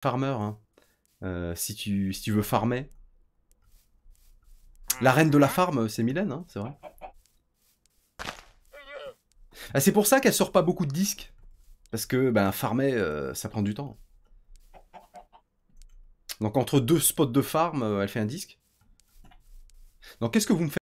farmer. Hein. Euh, si, tu, veux farmer. La mm-hmm. reine de la farm, euh, c'est Mylène, hein, c'est vrai. Ah, c'est pour ça qu'elle sort pas beaucoup de disques. Parce que ben, farmer, euh, ça prend du temps. Donc entre deux spots de farm, elle fait un disque. Donc qu'est-ce que vous me faites